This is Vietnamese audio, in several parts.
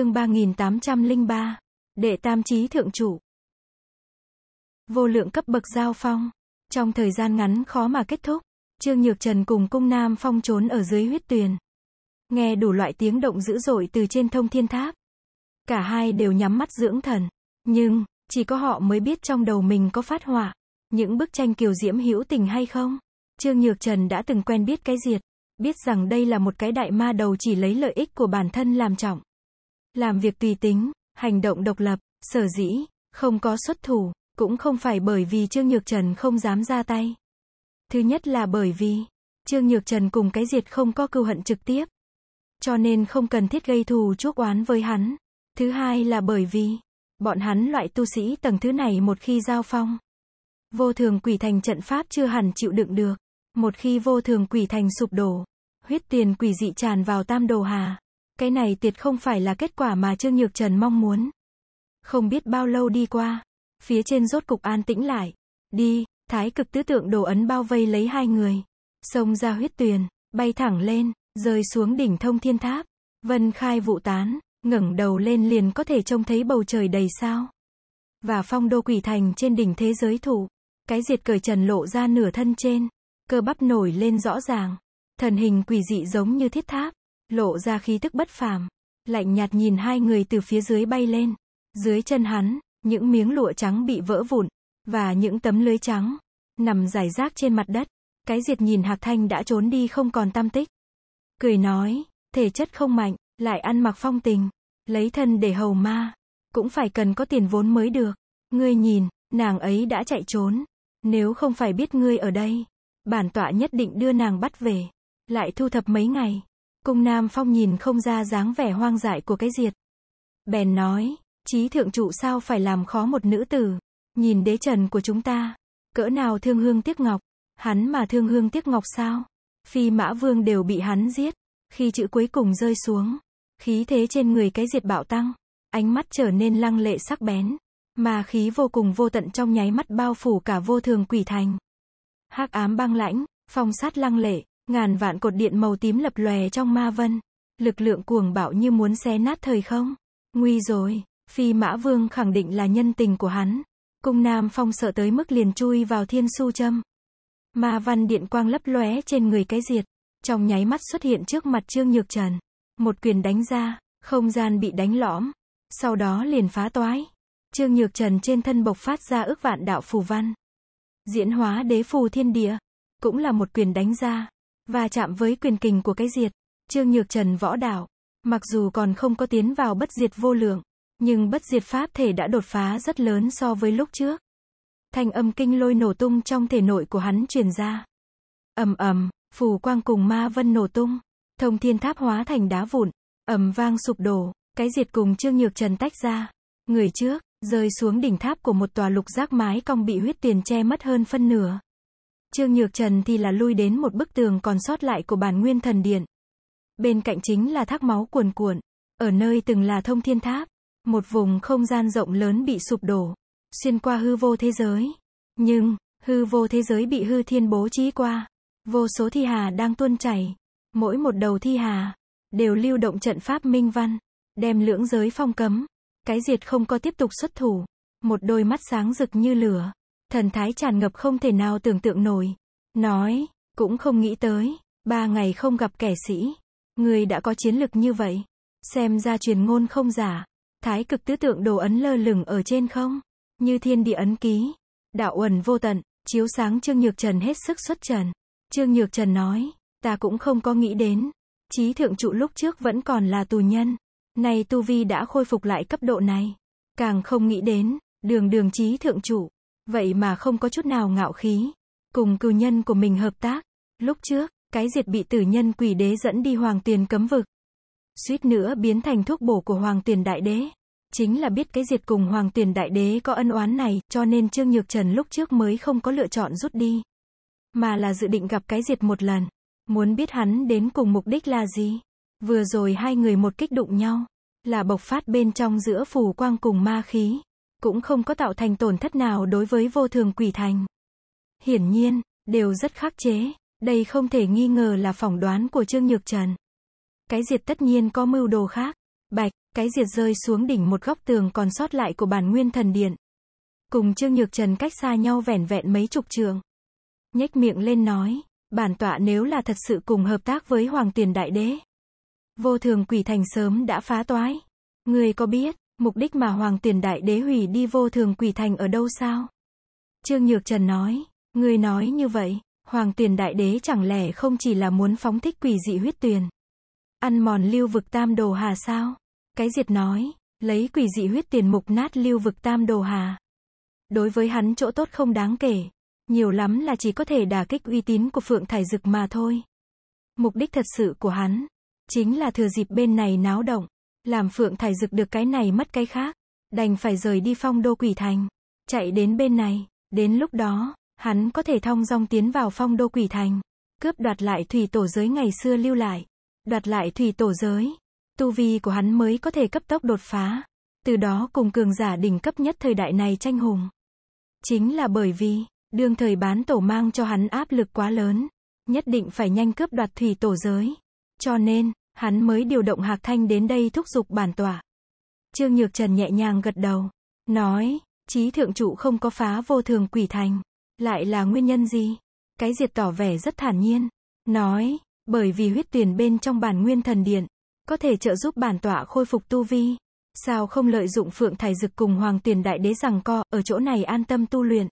chương 3803. Đệ tam trí thượng chủ. Vô lượng cấp bậc giao phong. Trong thời gian ngắn khó mà kết thúc, Trương Nhược Trần cùng cung nam phong trốn ở dưới huyết tuyền. Nghe đủ loại tiếng động dữ dội từ trên thông thiên tháp. Cả hai đều nhắm mắt dưỡng thần. Nhưng, chỉ có họ mới biết trong đầu mình có phát hỏa. Những bức tranh kiều diễm hữu tình hay không? Trương Nhược Trần đã từng quen biết cái diệt. Biết rằng đây là một cái đại ma đầu chỉ lấy lợi ích của bản thân làm trọng làm việc tùy tính, hành động độc lập, sở dĩ, không có xuất thủ, cũng không phải bởi vì Trương Nhược Trần không dám ra tay. Thứ nhất là bởi vì, Trương Nhược Trần cùng cái diệt không có cưu hận trực tiếp. Cho nên không cần thiết gây thù chuốc oán với hắn. Thứ hai là bởi vì, bọn hắn loại tu sĩ tầng thứ này một khi giao phong. Vô thường quỷ thành trận pháp chưa hẳn chịu đựng được. Một khi vô thường quỷ thành sụp đổ, huyết tiền quỷ dị tràn vào tam đồ hà, cái này tuyệt không phải là kết quả mà Trương Nhược Trần mong muốn. Không biết bao lâu đi qua, phía trên rốt cục an tĩnh lại. Đi, thái cực tứ tượng đồ ấn bao vây lấy hai người. sông ra huyết tuyền, bay thẳng lên, rơi xuống đỉnh thông thiên tháp. Vân khai vụ tán, ngẩng đầu lên liền có thể trông thấy bầu trời đầy sao. Và phong đô quỷ thành trên đỉnh thế giới thủ. Cái diệt cởi trần lộ ra nửa thân trên. Cơ bắp nổi lên rõ ràng. Thần hình quỷ dị giống như thiết tháp lộ ra khí tức bất phàm. Lạnh nhạt nhìn hai người từ phía dưới bay lên. Dưới chân hắn, những miếng lụa trắng bị vỡ vụn, và những tấm lưới trắng, nằm rải rác trên mặt đất. Cái diệt nhìn Hạc Thanh đã trốn đi không còn tam tích. Cười nói, thể chất không mạnh, lại ăn mặc phong tình, lấy thân để hầu ma. Cũng phải cần có tiền vốn mới được. Ngươi nhìn, nàng ấy đã chạy trốn. Nếu không phải biết ngươi ở đây, bản tọa nhất định đưa nàng bắt về. Lại thu thập mấy ngày. Cung Nam Phong nhìn không ra dáng vẻ hoang dại của cái diệt. Bèn nói, trí thượng trụ sao phải làm khó một nữ tử. Nhìn đế trần của chúng ta, cỡ nào thương hương tiếc ngọc, hắn mà thương hương tiếc ngọc sao? Phi mã vương đều bị hắn giết, khi chữ cuối cùng rơi xuống, khí thế trên người cái diệt bạo tăng, ánh mắt trở nên lăng lệ sắc bén, mà khí vô cùng vô tận trong nháy mắt bao phủ cả vô thường quỷ thành. hắc ám băng lãnh, phong sát lăng lệ, Ngàn vạn cột điện màu tím lập lòe trong ma vân. Lực lượng cuồng bạo như muốn xé nát thời không. Nguy rồi, phi mã vương khẳng định là nhân tình của hắn. Cung Nam Phong sợ tới mức liền chui vào thiên su châm. Ma văn điện quang lấp lóe trên người cái diệt. Trong nháy mắt xuất hiện trước mặt Trương Nhược Trần. Một quyền đánh ra, không gian bị đánh lõm. Sau đó liền phá toái. Trương Nhược Trần trên thân bộc phát ra ước vạn đạo phù văn. Diễn hóa đế phù thiên địa. Cũng là một quyền đánh ra và chạm với quyền kình của cái diệt. Trương Nhược Trần võ đảo, mặc dù còn không có tiến vào bất diệt vô lượng, nhưng bất diệt pháp thể đã đột phá rất lớn so với lúc trước. Thanh âm kinh lôi nổ tung trong thể nội của hắn truyền ra. ầm ầm, phù quang cùng ma vân nổ tung, thông thiên tháp hóa thành đá vụn, ầm vang sụp đổ, cái diệt cùng Trương Nhược Trần tách ra. Người trước, rơi xuống đỉnh tháp của một tòa lục giác mái cong bị huyết tiền che mất hơn phân nửa. Trương Nhược Trần thì là lui đến một bức tường còn sót lại của bản nguyên thần điện. Bên cạnh chính là thác máu cuồn cuộn, ở nơi từng là thông thiên tháp, một vùng không gian rộng lớn bị sụp đổ, xuyên qua hư vô thế giới. Nhưng, hư vô thế giới bị hư thiên bố trí qua, vô số thi hà đang tuôn chảy, mỗi một đầu thi hà đều lưu động trận pháp minh văn, đem lưỡng giới phong cấm, cái diệt không có tiếp tục xuất thủ, một đôi mắt sáng rực như lửa, Thần thái tràn ngập không thể nào tưởng tượng nổi. Nói, cũng không nghĩ tới, ba ngày không gặp kẻ sĩ. Người đã có chiến lực như vậy. Xem ra truyền ngôn không giả. Thái cực tứ tượng đồ ấn lơ lửng ở trên không. Như thiên địa ấn ký. Đạo uẩn vô tận, chiếu sáng Trương Nhược Trần hết sức xuất trần. Trương Nhược Trần nói, ta cũng không có nghĩ đến. Chí thượng trụ lúc trước vẫn còn là tù nhân. Nay Tu Vi đã khôi phục lại cấp độ này. Càng không nghĩ đến, đường đường chí thượng trụ, Vậy mà không có chút nào ngạo khí. Cùng cư nhân của mình hợp tác. Lúc trước, cái diệt bị tử nhân quỷ đế dẫn đi hoàng tiền cấm vực. Suýt nữa biến thành thuốc bổ của hoàng tiền đại đế. Chính là biết cái diệt cùng hoàng tiền đại đế có ân oán này, cho nên Trương Nhược Trần lúc trước mới không có lựa chọn rút đi. Mà là dự định gặp cái diệt một lần. Muốn biết hắn đến cùng mục đích là gì? Vừa rồi hai người một kích đụng nhau. Là bộc phát bên trong giữa phù quang cùng ma khí cũng không có tạo thành tổn thất nào đối với vô thường quỷ thành. Hiển nhiên, đều rất khắc chế, đây không thể nghi ngờ là phỏng đoán của Trương Nhược Trần. Cái diệt tất nhiên có mưu đồ khác, bạch, cái diệt rơi xuống đỉnh một góc tường còn sót lại của bản nguyên thần điện. Cùng Trương Nhược Trần cách xa nhau vẻn vẹn mấy chục trường. Nhếch miệng lên nói, bản tọa nếu là thật sự cùng hợp tác với Hoàng Tiền Đại Đế. Vô thường quỷ thành sớm đã phá toái. Người có biết, Mục đích mà Hoàng Tiền Đại Đế hủy đi vô thường quỷ thành ở đâu sao? Trương Nhược Trần nói, người nói như vậy, Hoàng Tiền Đại Đế chẳng lẽ không chỉ là muốn phóng thích quỷ dị huyết tuyền? Ăn mòn lưu vực tam đồ hà sao? Cái diệt nói, lấy quỷ dị huyết tiền mục nát lưu vực tam đồ hà. Đối với hắn chỗ tốt không đáng kể, nhiều lắm là chỉ có thể đả kích uy tín của Phượng Thải Dực mà thôi. Mục đích thật sự của hắn, chính là thừa dịp bên này náo động, làm Phượng Thải Dực được cái này mất cái khác. Đành phải rời đi phong đô quỷ thành. Chạy đến bên này. Đến lúc đó, hắn có thể thong dong tiến vào phong đô quỷ thành. Cướp đoạt lại thủy tổ giới ngày xưa lưu lại. Đoạt lại thủy tổ giới. Tu vi của hắn mới có thể cấp tốc đột phá. Từ đó cùng cường giả đỉnh cấp nhất thời đại này tranh hùng. Chính là bởi vì, đương thời bán tổ mang cho hắn áp lực quá lớn. Nhất định phải nhanh cướp đoạt thủy tổ giới. Cho nên, hắn mới điều động Hạc Thanh đến đây thúc giục bản tòa Trương Nhược Trần nhẹ nhàng gật đầu, nói, trí thượng trụ không có phá vô thường quỷ thành, lại là nguyên nhân gì? Cái diệt tỏ vẻ rất thản nhiên, nói, bởi vì huyết tuyển bên trong bản nguyên thần điện, có thể trợ giúp bản tọa khôi phục tu vi. Sao không lợi dụng phượng thải dực cùng hoàng tuyển đại đế rằng co, ở chỗ này an tâm tu luyện.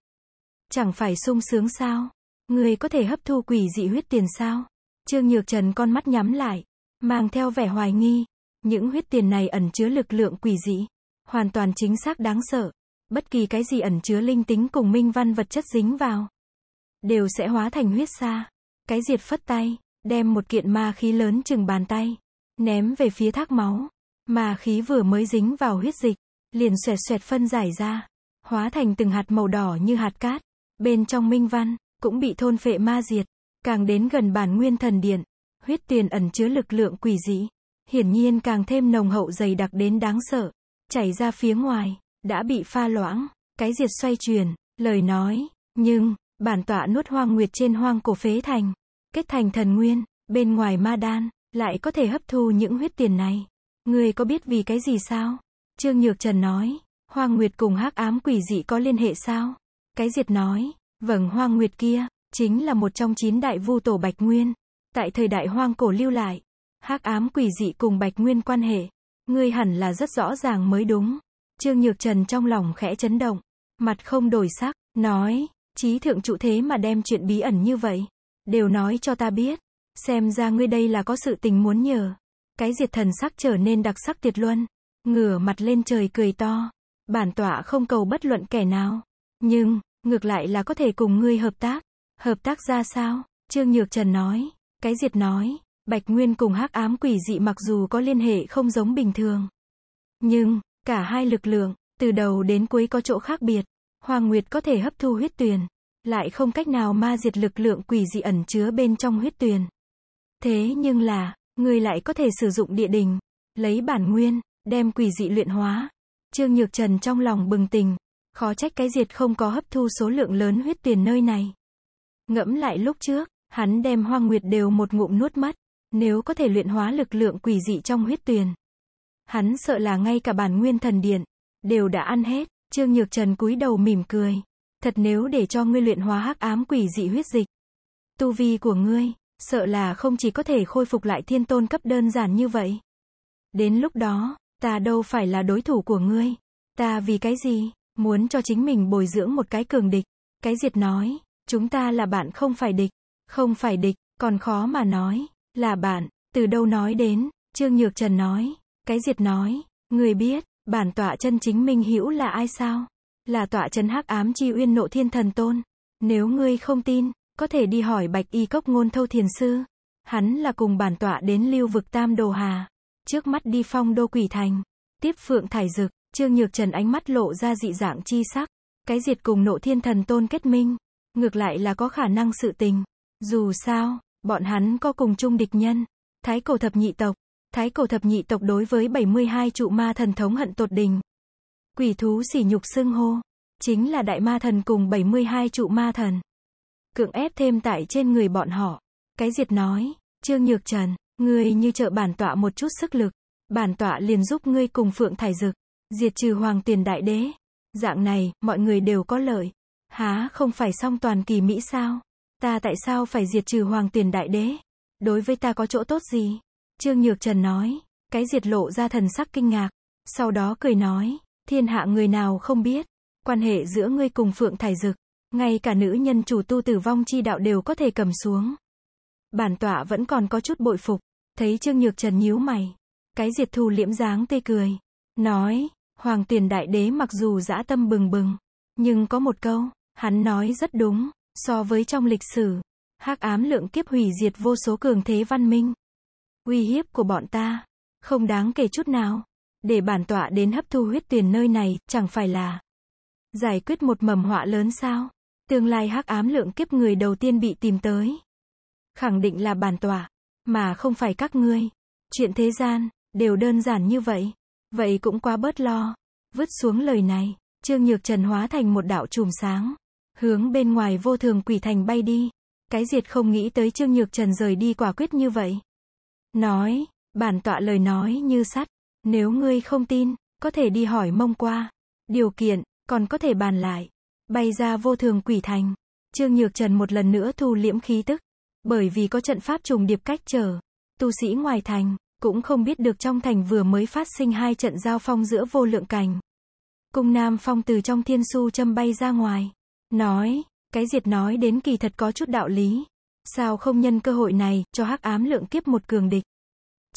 Chẳng phải sung sướng sao? Người có thể hấp thu quỷ dị huyết tiền sao? Trương Nhược Trần con mắt nhắm lại, mang theo vẻ hoài nghi. Những huyết tiền này ẩn chứa lực lượng quỷ dị, hoàn toàn chính xác đáng sợ. Bất kỳ cái gì ẩn chứa linh tính cùng minh văn vật chất dính vào, đều sẽ hóa thành huyết sa. Cái diệt phất tay, đem một kiện ma khí lớn chừng bàn tay, ném về phía thác máu. Ma khí vừa mới dính vào huyết dịch, liền xoẹt xoẹt phân giải ra, hóa thành từng hạt màu đỏ như hạt cát. Bên trong minh văn, cũng bị thôn phệ ma diệt. Càng đến gần bản nguyên thần điện, huyết tiền ẩn chứa lực lượng quỷ dị. Hiển nhiên càng thêm nồng hậu dày đặc đến đáng sợ. Chảy ra phía ngoài, đã bị pha loãng, cái diệt xoay chuyển, lời nói, nhưng, bản tọa nuốt hoang nguyệt trên hoang cổ phế thành, kết thành thần nguyên, bên ngoài ma đan, lại có thể hấp thu những huyết tiền này. Người có biết vì cái gì sao? Trương Nhược Trần nói, Hoang Nguyệt cùng hắc ám quỷ dị có liên hệ sao? Cái diệt nói, vầng Hoang Nguyệt kia, chính là một trong chín đại vu tổ Bạch Nguyên, Tại thời đại hoang cổ lưu lại, hắc ám quỷ dị cùng Bạch Nguyên quan hệ, ngươi hẳn là rất rõ ràng mới đúng. Trương Nhược Trần trong lòng khẽ chấn động, mặt không đổi sắc, nói, trí thượng trụ thế mà đem chuyện bí ẩn như vậy, đều nói cho ta biết, xem ra ngươi đây là có sự tình muốn nhờ. Cái diệt thần sắc trở nên đặc sắc tuyệt luân, ngửa mặt lên trời cười to, bản tọa không cầu bất luận kẻ nào, nhưng, ngược lại là có thể cùng ngươi hợp tác, hợp tác ra sao, Trương Nhược Trần nói. Cái diệt nói, Bạch Nguyên cùng hắc ám quỷ dị mặc dù có liên hệ không giống bình thường. Nhưng, cả hai lực lượng, từ đầu đến cuối có chỗ khác biệt. Hoàng Nguyệt có thể hấp thu huyết tuyền, lại không cách nào ma diệt lực lượng quỷ dị ẩn chứa bên trong huyết tuyền. Thế nhưng là, người lại có thể sử dụng địa đình, lấy bản nguyên, đem quỷ dị luyện hóa. Trương Nhược Trần trong lòng bừng tình, khó trách cái diệt không có hấp thu số lượng lớn huyết tuyền nơi này. Ngẫm lại lúc trước, Hắn đem hoa nguyệt đều một ngụm nuốt mất. Nếu có thể luyện hóa lực lượng quỷ dị trong huyết tuyền. Hắn sợ là ngay cả bản nguyên thần điện, đều đã ăn hết. Trương Nhược Trần cúi đầu mỉm cười. Thật nếu để cho ngươi luyện hóa hắc ám quỷ dị huyết dịch. Tu vi của ngươi, sợ là không chỉ có thể khôi phục lại thiên tôn cấp đơn giản như vậy. Đến lúc đó, ta đâu phải là đối thủ của ngươi. Ta vì cái gì, muốn cho chính mình bồi dưỡng một cái cường địch. Cái diệt nói, chúng ta là bạn không phải địch. Không phải địch, còn khó mà nói, là bạn, từ đâu nói đến, Trương Nhược Trần nói, cái diệt nói, người biết, bản tọa chân chính minh hữu là ai sao? Là tọa trấn hắc ám chi uyên nộ thiên thần tôn. Nếu ngươi không tin, có thể đi hỏi bạch y cốc ngôn thâu thiền sư. Hắn là cùng bản tọa đến lưu vực tam đồ hà. Trước mắt đi phong đô quỷ thành. Tiếp phượng thải dực, trương nhược trần ánh mắt lộ ra dị dạng chi sắc. Cái diệt cùng nộ thiên thần tôn kết minh. Ngược lại là có khả năng sự tình. Dù sao, bọn hắn có cùng chung địch nhân. Thái cổ thập nhị tộc. Thái cổ thập nhị tộc đối với 72 trụ ma thần thống hận tột đình. Quỷ thú xỉ nhục xưng hô. Chính là đại ma thần cùng 72 trụ ma thần. Cưỡng ép thêm tại trên người bọn họ. Cái diệt nói, Trương Nhược Trần, người như trợ bản tọa một chút sức lực. Bản tọa liền giúp ngươi cùng phượng thải dực. Diệt trừ hoàng tiền đại đế. Dạng này, mọi người đều có lợi. Há không phải song toàn kỳ Mỹ sao? Ta tại sao phải diệt trừ hoàng tiền đại đế? Đối với ta có chỗ tốt gì? Trương Nhược Trần nói, cái diệt lộ ra thần sắc kinh ngạc, sau đó cười nói, thiên hạ người nào không biết, quan hệ giữa ngươi cùng Phượng Thải Dực, ngay cả nữ nhân chủ tu tử vong chi đạo đều có thể cầm xuống. Bản tọa vẫn còn có chút bội phục, thấy Trương Nhược Trần nhíu mày, cái diệt thù liễm dáng tê cười, nói, Hoàng tiền đại đế mặc dù dã tâm bừng bừng, nhưng có một câu, hắn nói rất đúng, So với trong lịch sử, hắc ám lượng kiếp hủy diệt vô số cường thế văn minh. Uy hiếp của bọn ta, không đáng kể chút nào. Để bản tọa đến hấp thu huyết tuyển nơi này, chẳng phải là giải quyết một mầm họa lớn sao? Tương lai hắc ám lượng kiếp người đầu tiên bị tìm tới. Khẳng định là bản tọa, mà không phải các ngươi. Chuyện thế gian, đều đơn giản như vậy. Vậy cũng quá bớt lo. Vứt xuống lời này, Trương Nhược Trần hóa thành một đạo chùm sáng hướng bên ngoài vô thường quỷ thành bay đi. Cái diệt không nghĩ tới Trương Nhược Trần rời đi quả quyết như vậy. Nói, bản tọa lời nói như sắt, nếu ngươi không tin, có thể đi hỏi mông qua. Điều kiện, còn có thể bàn lại. Bay ra vô thường quỷ thành. Trương Nhược Trần một lần nữa thu liễm khí tức. Bởi vì có trận pháp trùng điệp cách trở. Tu sĩ ngoài thành, cũng không biết được trong thành vừa mới phát sinh hai trận giao phong giữa vô lượng cảnh. Cung Nam Phong từ trong thiên su châm bay ra ngoài. Nói, cái diệt nói đến kỳ thật có chút đạo lý. Sao không nhân cơ hội này, cho hắc ám lượng kiếp một cường địch.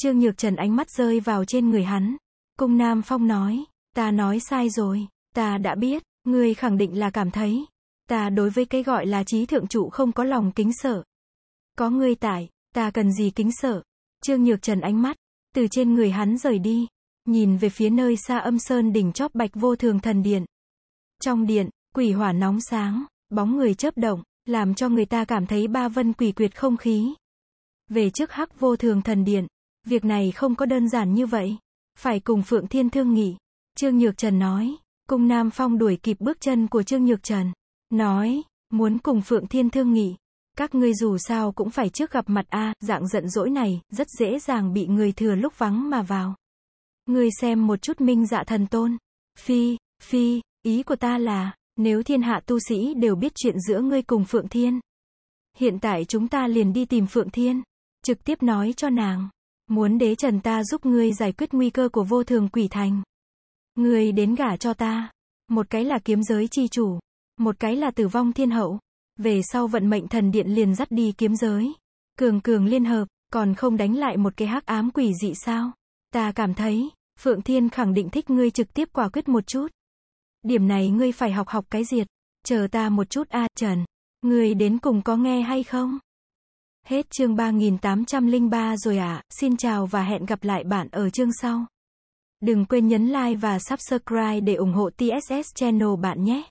Trương Nhược Trần ánh mắt rơi vào trên người hắn. Cung Nam Phong nói, ta nói sai rồi, ta đã biết, người khẳng định là cảm thấy. Ta đối với cái gọi là trí thượng trụ không có lòng kính sợ. Có người tải, ta cần gì kính sợ. Trương Nhược Trần ánh mắt, từ trên người hắn rời đi, nhìn về phía nơi xa âm sơn đỉnh chóp bạch vô thường thần điện. Trong điện, Quỷ hỏa nóng sáng, bóng người chớp động, làm cho người ta cảm thấy ba vân quỷ quyệt không khí. Về trước hắc vô thường thần điện, việc này không có đơn giản như vậy. Phải cùng Phượng Thiên thương nghị. Trương Nhược Trần nói, cung Nam Phong đuổi kịp bước chân của Trương Nhược Trần. Nói, muốn cùng Phượng Thiên thương nghị. Các ngươi dù sao cũng phải trước gặp mặt A, dạng giận dỗi này, rất dễ dàng bị người thừa lúc vắng mà vào. Ngươi xem một chút minh dạ thần tôn. Phi, phi, ý của ta là, nếu thiên hạ tu sĩ đều biết chuyện giữa ngươi cùng Phượng Thiên. Hiện tại chúng ta liền đi tìm Phượng Thiên. Trực tiếp nói cho nàng. Muốn đế trần ta giúp ngươi giải quyết nguy cơ của vô thường quỷ thành. Ngươi đến gả cho ta. Một cái là kiếm giới chi chủ. Một cái là tử vong thiên hậu. Về sau vận mệnh thần điện liền dắt đi kiếm giới. Cường cường liên hợp, còn không đánh lại một cái hắc ám quỷ dị sao. Ta cảm thấy, Phượng Thiên khẳng định thích ngươi trực tiếp quả quyết một chút. Điểm này ngươi phải học học cái diệt. Chờ ta một chút a Trần. Ngươi đến cùng có nghe hay không? Hết chương 3803 rồi à, xin chào và hẹn gặp lại bạn ở chương sau. Đừng quên nhấn like và subscribe để ủng hộ TSS channel bạn nhé.